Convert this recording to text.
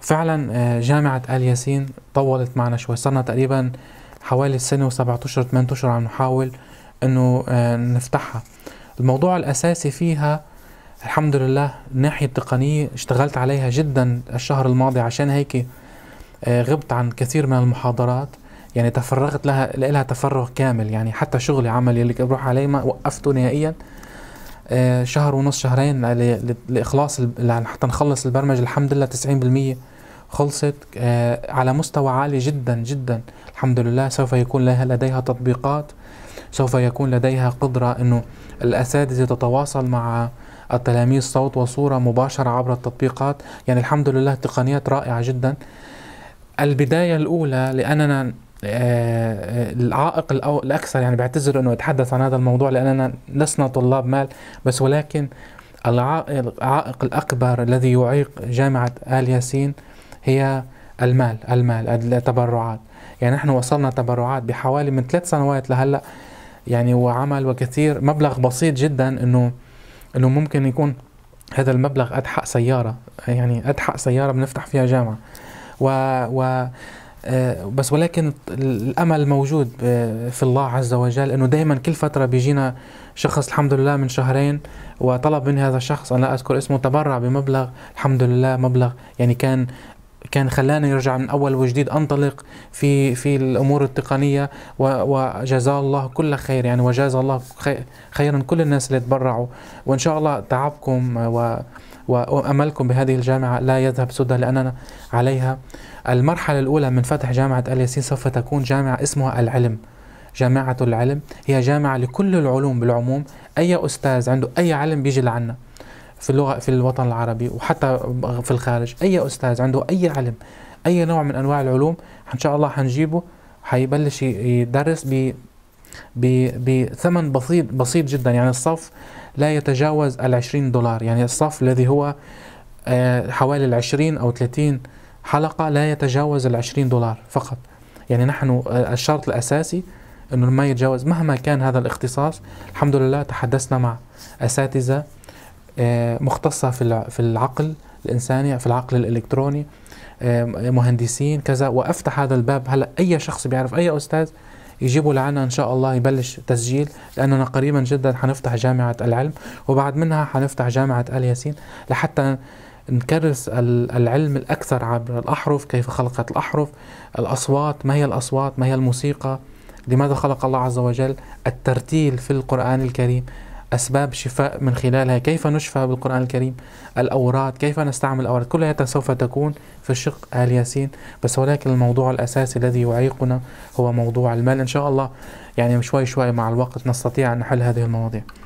فعلا آه، جامعة آل ياسين طولت معنا شوي صرنا تقريبا حوالي السنة وسبعة أشهر ثمان اشهر عم نحاول انه آه، نفتحها الموضوع الاساسي فيها الحمد لله الناحية التقنية اشتغلت عليها جدا الشهر الماضي عشان هيك آه، غبت عن كثير من المحاضرات يعني تفرغت لها لها تفرغ كامل يعني حتى شغلي عملي اللي بروح عليه ما وقفته نهائيا شهر ونص شهرين لإخلاص حتى نخلص البرمجة الحمد لله 90% خلصت آه، على مستوى عالي جدا جدا الحمد لله سوف يكون لديها تطبيقات سوف يكون لديها قدرة أنه الأساتذة تتواصل مع التلاميذ صوت وصورة مباشرة عبر التطبيقات يعني الحمد لله تقنيات رائعة جدا البداية الأولى لأننا آه، العائق الأكثر يعني بعتذر أنه أتحدث عن هذا الموضوع لأننا لسنا طلاب مال بس ولكن العائق الأكبر الذي يعيق جامعة آل ياسين هي المال المال التبرعات يعني نحن وصلنا تبرعات بحوالي من ثلاث سنوات لهلا يعني وعمل وكثير مبلغ بسيط جدا انه انه ممكن يكون هذا المبلغ قد حق سيارة يعني قد حق سيارة بنفتح فيها جامعة و, و آه، بس ولكن الامل موجود آه، في الله عز وجل انه دائما كل فتره بيجينا شخص الحمد لله من شهرين وطلب من هذا الشخص انا لا اذكر اسمه تبرع بمبلغ الحمد لله مبلغ يعني كان كان خلاني يرجع من اول وجديد انطلق في في الامور التقنيه وجزاه الله كل خير يعني وجزا الله خيرا كل الناس اللي تبرعوا وان شاء الله تعبكم و واملكم بهذه الجامعه لا يذهب سدى لاننا عليها المرحله الاولى من فتح جامعه الياسين سوف تكون جامعه اسمها العلم جامعه العلم هي جامعه لكل العلوم بالعموم اي استاذ عنده اي علم بيجي لعنا في اللغه في الوطن العربي وحتى في الخارج اي استاذ عنده اي علم اي نوع من انواع العلوم ان شاء الله حنجيبه حيبلش يدرس ب بثمن بسيط بسيط جدا يعني الصف لا يتجاوز ال 20 دولار يعني الصف الذي هو آه، حوالي ال 20 او 30 حلقه لا يتجاوز ال 20 دولار فقط يعني نحن آه، الشرط الاساسي انه ما يتجاوز مهما كان هذا الاختصاص الحمد لله تحدثنا مع اساتذه آه، مختصة في العقل الإنساني في العقل الإلكتروني آه، مهندسين كذا وأفتح هذا الباب هلأ أي شخص بيعرف أي أستاذ يجيبوا لعنا إن شاء الله يبلش تسجيل لأننا قريبا جدا حنفتح جامعة العلم وبعد منها حنفتح جامعة آل ياسين لحتى نكرس العلم الأكثر عبر الأحرف كيف خلقت الأحرف الأصوات ما هي الأصوات ما هي الموسيقى لماذا خلق الله عز وجل الترتيل في القرآن الكريم أسباب شفاء من خلالها كيف نشفى بالقرآن الكريم الأوراد كيف نستعمل الأوراد كلها سوف تكون في الشق آل ياسين بس ولكن الموضوع الأساسي الذي يعيقنا هو موضوع المال إن شاء الله يعني شوي شوي مع الوقت نستطيع أن نحل هذه المواضيع